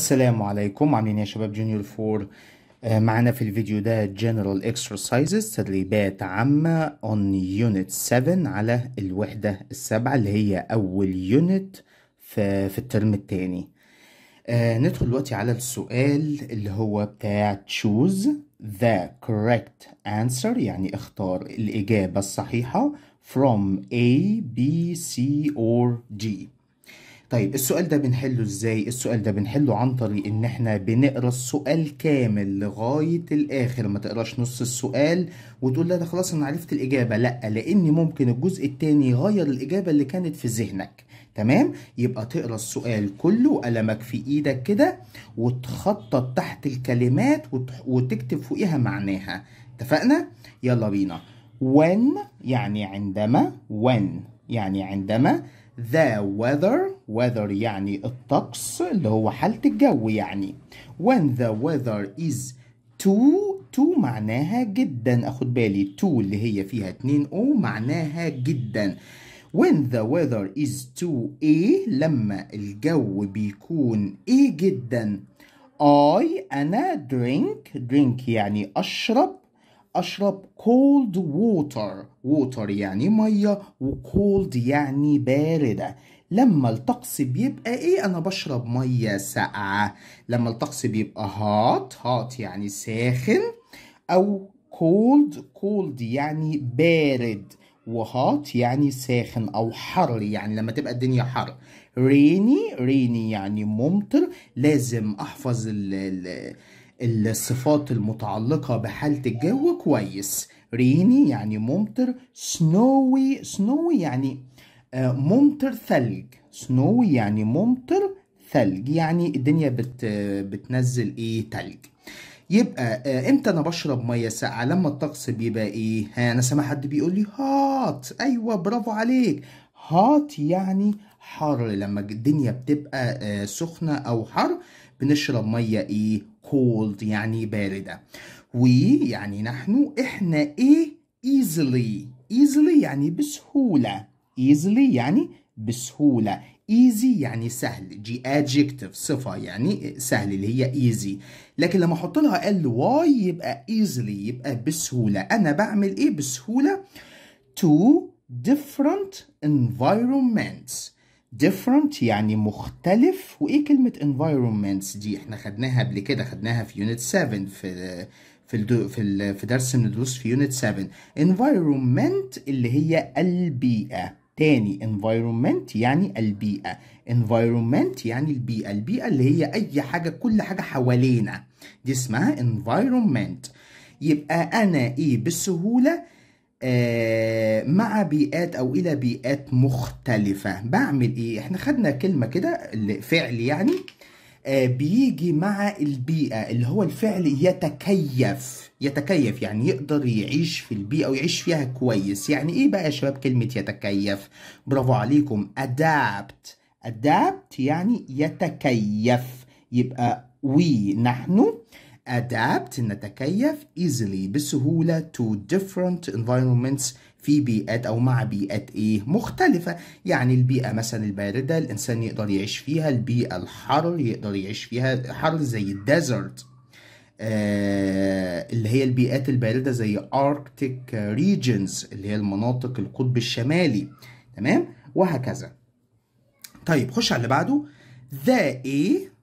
السلام عليكم عاملين يا شباب جونيور فور آه، معنا في الفيديو ده جنرال اكسرسايزز تدريبات عامة اون يونت 7 على الوحدة السابعة اللي هي أول يونت في, في الترم الثاني آه ندخل دلوقتي على السؤال اللي هو بتاع choose the correct answer يعني اختار الإجابة الصحيحة from A, B, C or D طيب السؤال ده بنحله ازاي السؤال ده بنحله عن طريق ان احنا بنقرا السؤال كامل لغايه الاخر ما تقراش نص السؤال وتقول لا ده خلاص انا عرفت الاجابه لا لان ممكن الجزء الثاني يغير الاجابه اللي كانت في ذهنك تمام يبقى تقرا السؤال كله وقلمك في ايدك كده وتخطط تحت الكلمات وتكتب فوقيها معناها اتفقنا يلا بينا when يعني عندما when يعني عندما the weather weather يعني الطقس اللي هو حالة الجو يعني when the weather is too too معناها جدا اخد بالي too اللي هي فيها اتنين او معناها جدا when the weather is too a لما الجو بيكون a جدا I أنا drink drink يعني أشرب أشرب cold water water يعني مية و cold يعني باردة لما الطقس بيبقى إيه أنا بشرب مية ساقعة لما الطقس بيبقى hot hot يعني ساخن أو cold cold يعني بارد وهات يعني ساخن او حر يعني لما تبقى الدنيا حر ريني ريني يعني ممطر لازم احفظ ال ال الصفات المتعلقة بحالة الجو كويس ريني يعني ممطر سنوي سنوي يعني آه، ممطر ثلج سنوي يعني ممطر ثلج يعني الدنيا بت بتنزل ايه ثلج يبقى آه، امتى انا بشرب ميه ساقعه لما الطقس بيبقى ايه انا سامع حد بيقول لي هات ايوه برافو عليك هات يعني حر لما الدنيا بتبقى آه، سخنه او حر بنشرب ميه ايه cold يعني باردة we يعني نحن إحنا إيه easily easily يعني بسهولة easily يعني بسهولة easy يعني سهل دي adjective صفة يعني سهل اللي هي easy لكن لما احط لها ال why يبقى easily يبقى بسهولة أنا بعمل إيه بسهولة to different environments different يعني مختلف وايه كلمة environments دي احنا خدناها قبل كده خدناها في يونت 7 في في الدو في, ال... في درس من الدروس في يونت 7 environment اللي هي البيئة تاني environment يعني البيئة environment يعني البيئة البيئة اللي هي أي حاجة كل حاجة حوالينا دي اسمها environment يبقى أنا إيه بسهولة آه، مع بيئات او الى بيئات مختلفه بعمل ايه احنا خدنا كلمه كده فعل يعني آه، بيجي مع البيئه اللي هو الفعل يتكيف يتكيف يعني يقدر يعيش في البيئه ويعيش فيها كويس يعني ايه بقى يا شباب كلمه يتكيف برافو عليكم ادابت ادابت يعني يتكيف يبقى وي نحن adapt نتكيف easily بسهولة to different environments في بيئات أو مع بيئات إيه مختلفة يعني البيئة مثلا الباردة الإنسان يقدر يعيش فيها البيئة الحر يقدر يعيش فيها حر زي الديزرت آه اللي هي البيئات الباردة زي Arctic regions اللي هي المناطق القطب الشمالي تمام وهكذا طيب خش على اللي بعده the A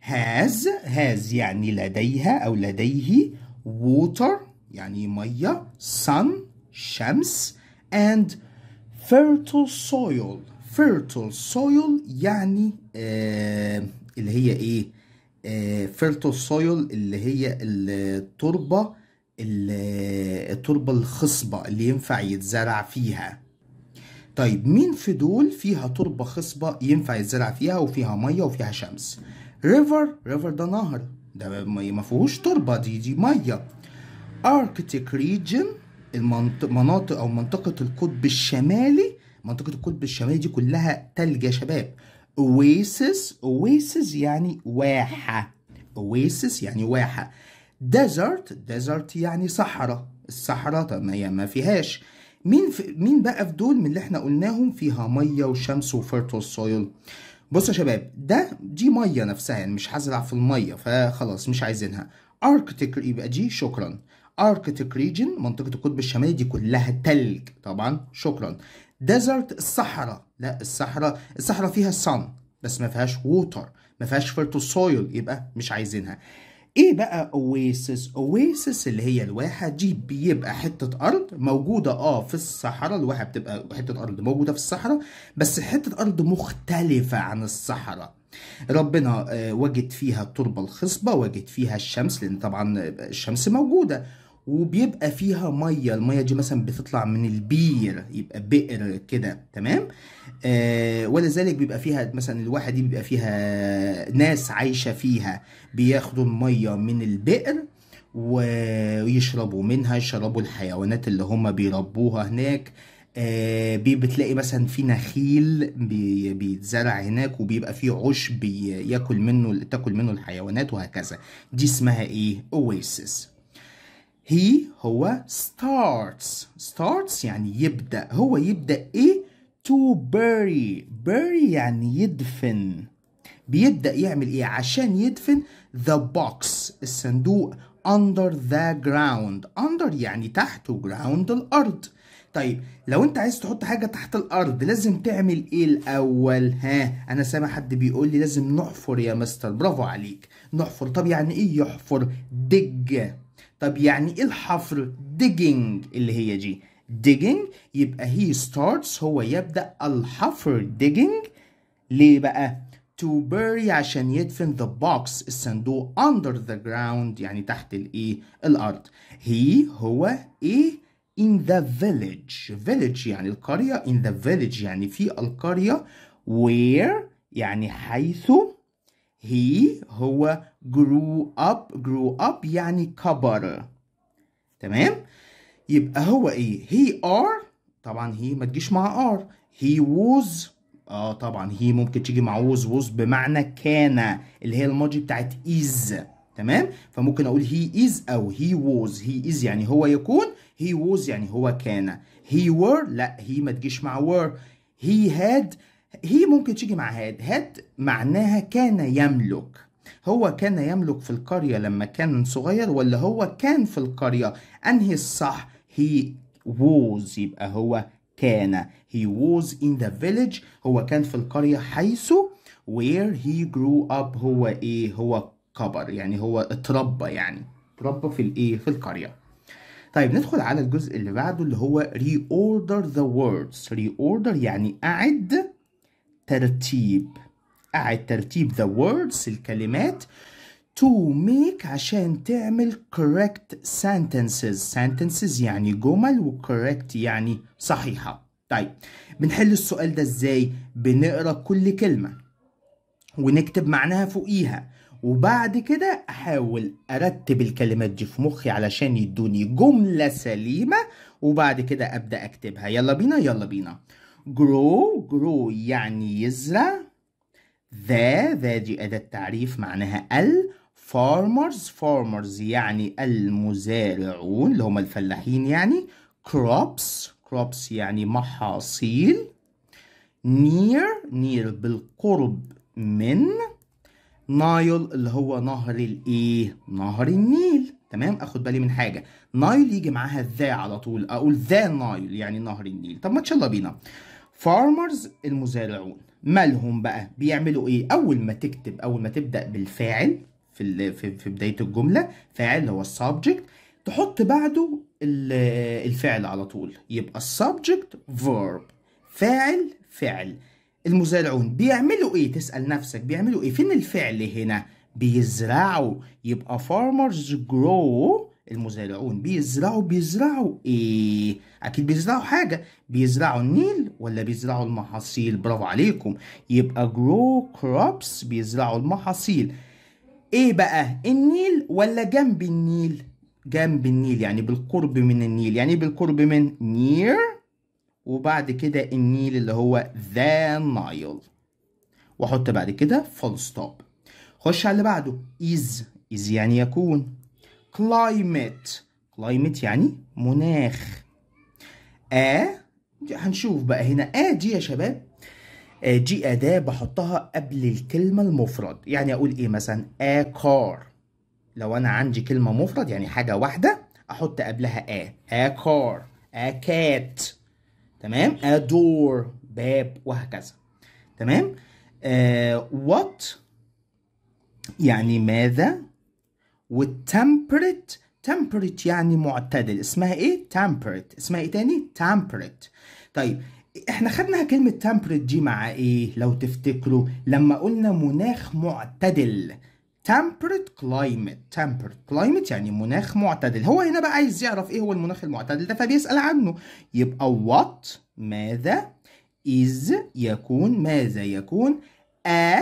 has has يعني لديها أو لديه water يعني مية sun شمس and fertile soil fertile soil يعني آه اللي هي ايه آه fertile soil اللي هي التربة التربة الخصبة اللي ينفع يتزرع فيها طيب مين في دول فيها تربة خصبة ينفع يتزرع فيها وفيها مية وفيها شمس ريفر ريفر ده نهر ده ما فيهوش تربه دي دي ميه اركتيك ريجن المناطق او منطقه القطب الشمالي منطقه القطب الشمالي دي كلها تلج يا شباب اويسس اويسس يعني واحه اويسس يعني واحه ديزرت ديزرت يعني صحراء الصحراء ما هي ما فيهاش مين في مين بقى في دول من اللي احنا قلناهم فيها ميه وشمس وفيرتو سويل بصوا يا شباب ده دي ميه نفسها يعني مش هزرع في الميه فخلاص مش عايزينها اركتيك يبقى دي شكرا اركتيك ريجن منطقه القطب الشمالي دي كلها تلج طبعا شكرا ديزرت الصحراء لا الصحراء الصحراء فيها sun بس ما فيهاش ووتر ما فيهاش فيرتو سويل يبقى مش عايزينها ايه بقى اويسس اويسس اللي هي الواحة دي بيبقى حتة ارض موجودة اه في الصحراء الواحة بتبقى حتة ارض موجودة في الصحراء بس حتة ارض مختلفة عن الصحراء ربنا آه، وجد فيها التربة الخصبة وجد فيها الشمس لان طبعا الشمس موجودة وبيبقى فيها ميه الميه دي مثلا بتطلع من البير يبقى بئر كده تمام آه ولذلك بيبقى فيها مثلا الواحه دي بيبقى فيها ناس عايشه فيها بياخدوا الميه من البئر ويشربوا منها يشربوا الحيوانات اللي هم بيربوها هناك آه بتلاقي مثلا في نخيل بيتزرع هناك وبيبقى فيه عشب ياكل منه تاكل منه الحيوانات وهكذا دي اسمها ايه اويسس he هو starts starts يعني يبدأ هو يبدأ إيه to bury bury يعني يدفن بيبدأ يعمل إيه عشان يدفن the box الصندوق under the ground under يعني تحت ground الأرض طيب لو انت عايز تحط حاجة تحت الأرض لازم تعمل ايه الأول ها أنا سامع حد بيقول لي لازم نحفر يا مستر برافو عليك نحفر طب يعني ايه يحفر دج طب يعني ايه الحفر digging اللي هي دي digging يبقى he starts هو يبدأ الحفر digging ليه بقى to bury عشان يدفن the box الصندوق under the ground يعني تحت الايه الارض he هو ايه in the village village يعني القرية in the village يعني في القرية where يعني حيث he هو grew up grew up يعني كبر تمام يبقى هو ايه he are طبعا هي ما تجيش مع are he was اه طبعا هي ممكن تيجي مع was was بمعنى كان اللي هي الماضي بتاعت is تمام فممكن اقول he is او he was he is يعني هو يكون he was يعني هو كان he were لا هي ما تجيش مع were he had هي ممكن تيجي مع had had معناها كان يملك هو كان يملك في القرية لما كان صغير ولا هو كان في القرية أنهي الصح he was يبقى هو كان he was in the village هو كان في القرية حيث where he grew up هو ايه هو كبر يعني هو اتربى يعني اتربى في الايه في القرية طيب ندخل على الجزء اللي بعده اللي هو reorder the words reorder يعني أعد ترتيب أعد ترتيب the words الكلمات to make عشان تعمل correct sentences sentences يعني جمل و correct يعني صحيحة طيب بنحل السؤال ده ازاي بنقرا كل كلمة ونكتب معناها فوقيها وبعد كده احاول ارتب الكلمات دي في مخي علشان يدوني جملة سليمة وبعد كده ابدا اكتبها يلا بينا يلا بينا grow grow يعني يزرع ذا ذا دي أداة تعريف معناها ال farmers farmers يعني المزارعون اللي هم الفلاحين يعني crops crops يعني محاصيل near near بالقرب من نايل اللي هو نهر الايه نهر النيل تمام اخد بالي من حاجه نايل يجي معاها ذا على طول اقول ذا نايل يعني نهر النيل طب ما تشلا بينا فارمرز المزارعون مالهم بقى بيعملوا ايه اول ما تكتب اول ما تبدا بالفاعل في في بدايه الجمله فاعل هو السبجكت تحط بعده الفعل على طول يبقى السبجكت فيرب فاعل فعل المزارعون بيعملوا ايه تسال نفسك بيعملوا ايه فين الفعل هنا بيزرعوا يبقى farmers grow المزارعون بيزرعوا بيزرعوا ايه اكيد بيزرعوا حاجه بيزرعوا النيل ولا بيزرعوا المحاصيل برافو عليكم يبقى grow crops بيزرعوا المحاصيل ايه بقى النيل ولا جنب النيل جنب النيل يعني بالقرب من النيل يعني إيه بالقرب من near وبعد كده النيل اللي هو the Nile واحط بعد كده full stop خش على اللي بعده is is يعني يكون climate climate يعني مناخ a هنشوف بقى هنا a دي يا شباب دي أداة بحطها قبل الكلمة المفرد يعني أقول إيه مثلا a car لو أنا عندي كلمة مفرد يعني حاجة واحدة أحط قبلها a a car a cat تمام a door باب وهكذا تمام آه what يعني ماذا والتمبرت تمبرت يعني معتدل اسمها ايه تمبرت اسمها ايه تاني تمبرت طيب احنا خدنا كلمة تمبرت دي مع ايه لو تفتكروا لما قلنا مناخ معتدل تمبرت كلايمت تمبرت كلايمت يعني مناخ معتدل هو هنا بقى عايز يعرف ايه هو المناخ المعتدل ده فبيسأل عنه يبقى وات ماذا is يكون ماذا يكون a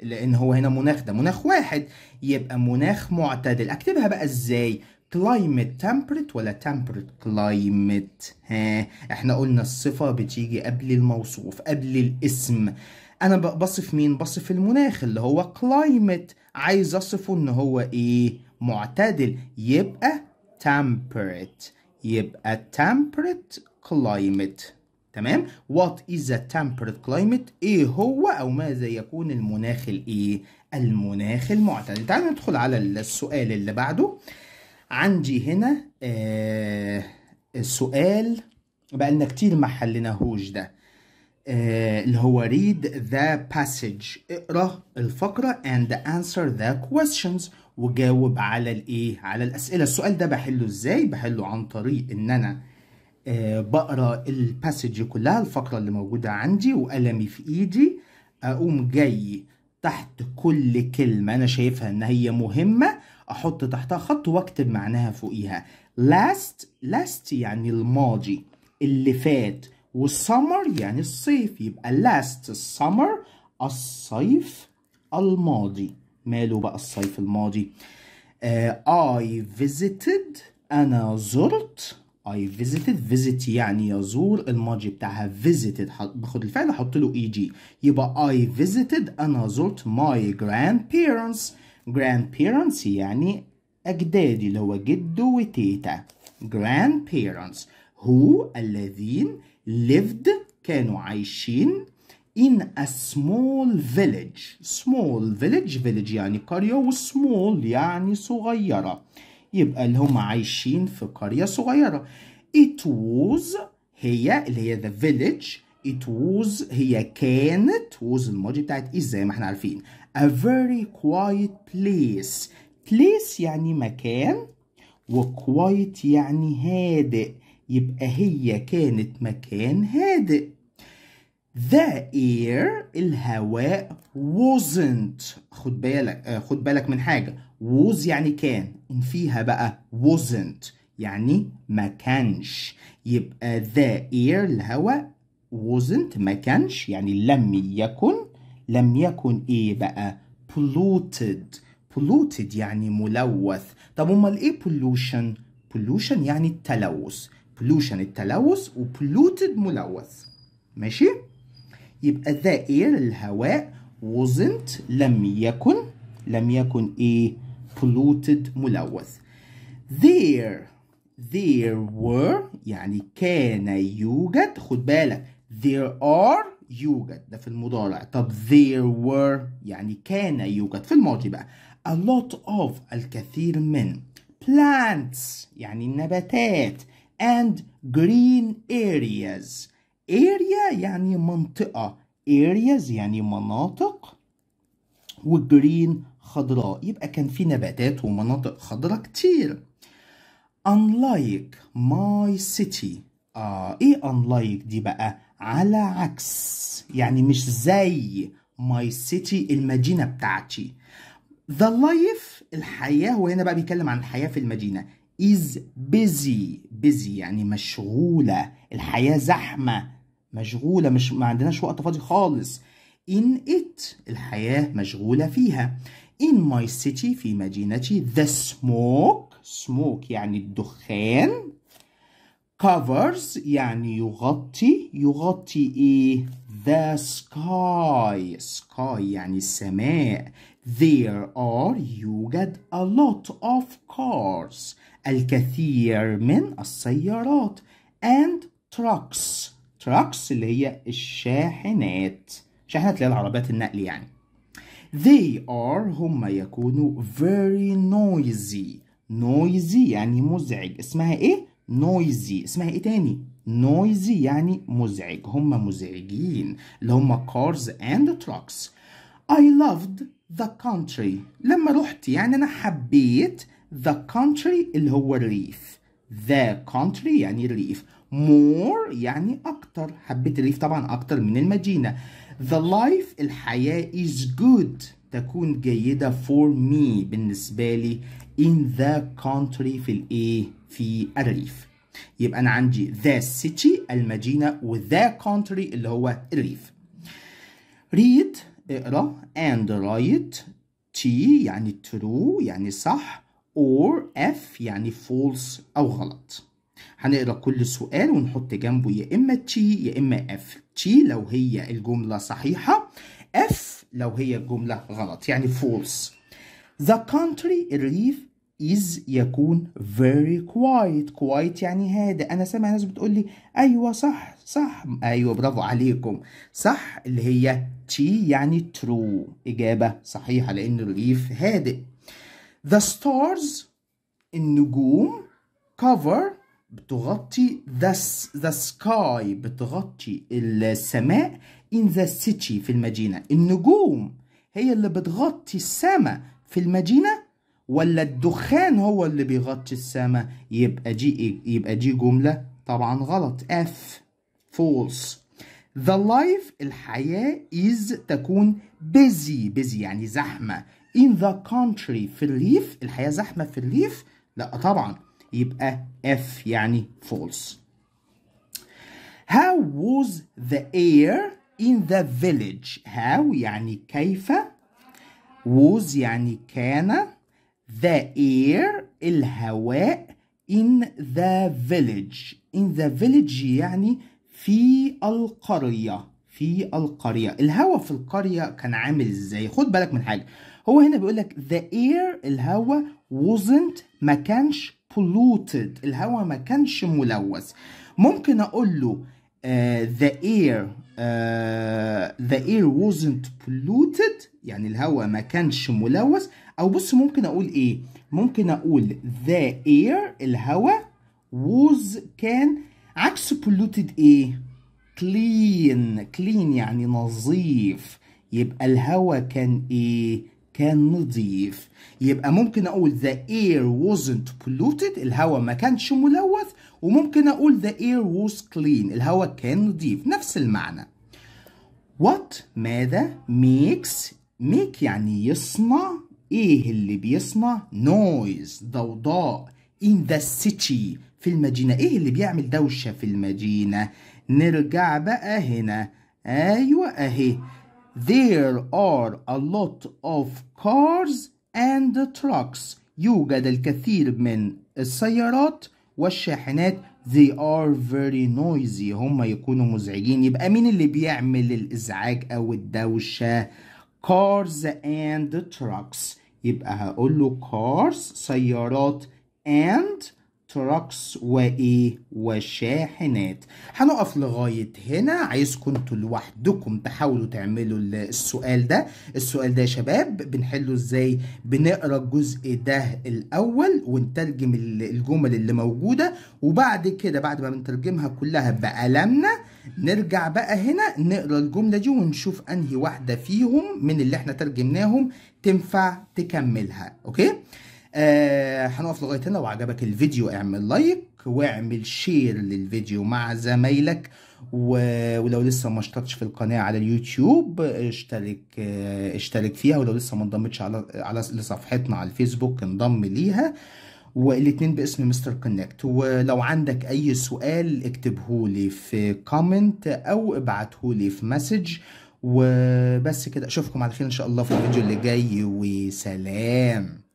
لان هو هنا مناخ ده مناخ واحد يبقى مناخ معتدل اكتبها بقى ازاي climate temperate ولا temperate climate ها احنا قلنا الصفة بتيجي قبل الموصوف قبل الاسم انا بصف مين بصف المناخ اللي هو climate عايز اصفه ان هو ايه معتدل يبقى temperate يبقى temperate climate تمام وات از ذا temperate climate ايه هو او ماذا يكون المناخ الايه المناخ المعتدل تعال ندخل على السؤال اللي بعده عندي هنا آه السؤال لنا كتير ما حلناهوش ده آه، اللي هو read the passage اقرا الفقرة and answer the questions وجاوب على الايه على الاسئلة السؤال ده بحله ازاي بحله عن طريق ان انا آه، بقرا الباسج كلها الفقره اللي موجوده عندي وقلمي في ايدي اقوم جاي تحت كل كلمه انا شايفها ان هي مهمه احط تحتها خط واكتب معناها فوقيها last last يعني الماضي اللي فات والسمر يعني الصيف يبقى last summer الصيف الماضي ماله بقى الصيف الماضي uh, I visited أنا زرت I visited visit يعني يزور الماضي بتاعها visited باخد الفعل احط له eg يبقى I visited انا زرت my grandparents grandparents يعني اجدادي اللي هو جد وتيتا grandparents who الذين lived كانوا عايشين in a small village small village village يعني قرية و small يعني صغيرة يبقى اللي هم عايشين في قرية صغيرة it was هي اللي هي the village it was هي كانت was الماضي بتاعت إيه زي ما احنا عارفين a very quiet place place يعني مكان وquiet يعني هادئ يبقى هي كانت مكان هادئ The air الهواء wasn't خد بالك آه، خد بالك من حاجة was يعني كان إن فيها بقى wasn't يعني ما كانش يبقى the air الهواء wasn't ما كانش يعني لم يكن لم يكن إيه بقى polluted polluted يعني ملوث طب امال ايه pollution pollution يعني التلوث pollution التلوث polluted ملوث ماشي يبقى the air الهواء wasn't لم يكن لم يكن ايه polluted ملوث there there were يعني كان يوجد خد بالك there are يوجد ده في المضارع طب there were يعني كان يوجد في الماضي بقى a lot of الكثير من plants يعني النباتات and green areas area يعني منطقة areas يعني مناطق وgreen خضراء يبقى كان في نباتات ومناطق خضراء كتير unlike my city آه ايه unlike دي بقى على عكس يعني مش زي my city المدينة بتاعتي the life الحياة هو هنا بقى بيتكلم عن الحياة في المدينة is busy busy يعني مشغولة الحياة زحمة مشغولة مش ما عندناش وقت فاضي خالص in it الحياة مشغولة فيها in my city في مدينتي the smoke smoke يعني الدخان covers يعني يغطي يغطي ايه the sky sky يعني السماء there are يوجد a lot of cars الكثير من السيارات and trucks trucks اللي هي الشاحنات شاحنات اللي هي العربيات النقل يعني they are هم يكونوا very noisy noisy يعني مزعج اسمها ايه noisy اسمها ايه تاني noisy يعني مزعج هم مزعجين اللي هم cars and trucks I loved the country لما رحت يعني انا حبيت the country اللي هو الريف the country يعني الريف more يعني اكتر حبيت الريف طبعا اكتر من المدينه The life الحياة is good تكون جيدة for me بالنسبة لي in the country في الايه في الريف يبقى انا عندي the city المدينة و the country اللي هو الريف read اقرا and write T يعني true يعني صح or F يعني false أو غلط هنقرا كل سؤال ونحط جنبه يا اما تشي يا اما اف تشي لو هي الجمله صحيحه اف لو هي الجمله غلط يعني فولس the country الريف is يكون very quiet quiet يعني هادئ انا سامع ناس بتقول لي ايوه صح صح ايوه برافو عليكم صح اللي هي تي يعني ترو اجابه صحيحه لان الريف هادئ the stars النجوم cover بتغطي the, the sky بتغطي السماء in the city في المدينة النجوم هي اللي بتغطي السماء في المدينة ولا الدخان هو اللي بيغطي السماء يبقى دي إيه؟ يبقى دي جملة طبعا غلط F false the life الحياة is تكون busy busy يعني زحمة in the country في الريف الحياة زحمة في الريف لا طبعا يبقى F يعني false How was the air in the village How يعني كيف was يعني كان the air الهواء in the village in the village يعني في القرية في القرية الهواء في القرية كان عامل ازاي خد بالك من حاجة هو هنا بيقول لك the air الهواء wasn't ما كانش polluted الهواء ما كانش ملوث ممكن اقول له uh, the air uh, the air wasn't polluted يعني الهواء ما كانش ملوث او بص ممكن اقول ايه ممكن اقول the air الهواء was كان عكس polluted ايه clean clean يعني نظيف يبقى الهواء كان ايه كان نظيف يبقى ممكن اقول the air wasn't polluted الهواء ما كانش ملوث وممكن اقول the air was clean الهواء كان نظيف نفس المعنى what ماذا makes make يعني يصنع ايه اللي بيصنع noise ضوضاء in the city في المدينة ايه اللي بيعمل دوشة في المدينة نرجع بقى هنا ايوه اهي There are a lot of cars and trucks. يوجد الكثير من السيارات والشاحنات. They are very noisy. هم يكونوا مزعجين. يبقى مين اللي بيعمل الإزعاج أو الدوشة؟ Cars and trucks. يبقى هقول له cars سيارات and تراكس وايه وشاحنات هنقف لغايه هنا عايزكم انتوا لوحدكم تحاولوا تعملوا السؤال ده السؤال ده يا شباب بنحله ازاي بنقرا الجزء ده الاول ونترجم الجمل اللي موجوده وبعد كده بعد ما بنترجمها كلها بقلمنا نرجع بقى هنا نقرا الجمله دي ونشوف انهي واحده فيهم من اللي احنا ترجمناهم تنفع تكملها اوكي آه هنقف لغايه هنا وعجبك الفيديو اعمل لايك واعمل شير للفيديو مع زمايلك و... ولو لسه ما اشتركتش في القناه على اليوتيوب اشترك اه اشترك فيها ولو لسه ما انضمتش على على لصفحتنا على الفيسبوك انضم ليها والاتنين باسم مستر كونكت ولو عندك اي سؤال اكتبه لي في كومنت او ابعته لي في مسج وبس كده اشوفكم على خير ان شاء الله في الفيديو اللي جاي وسلام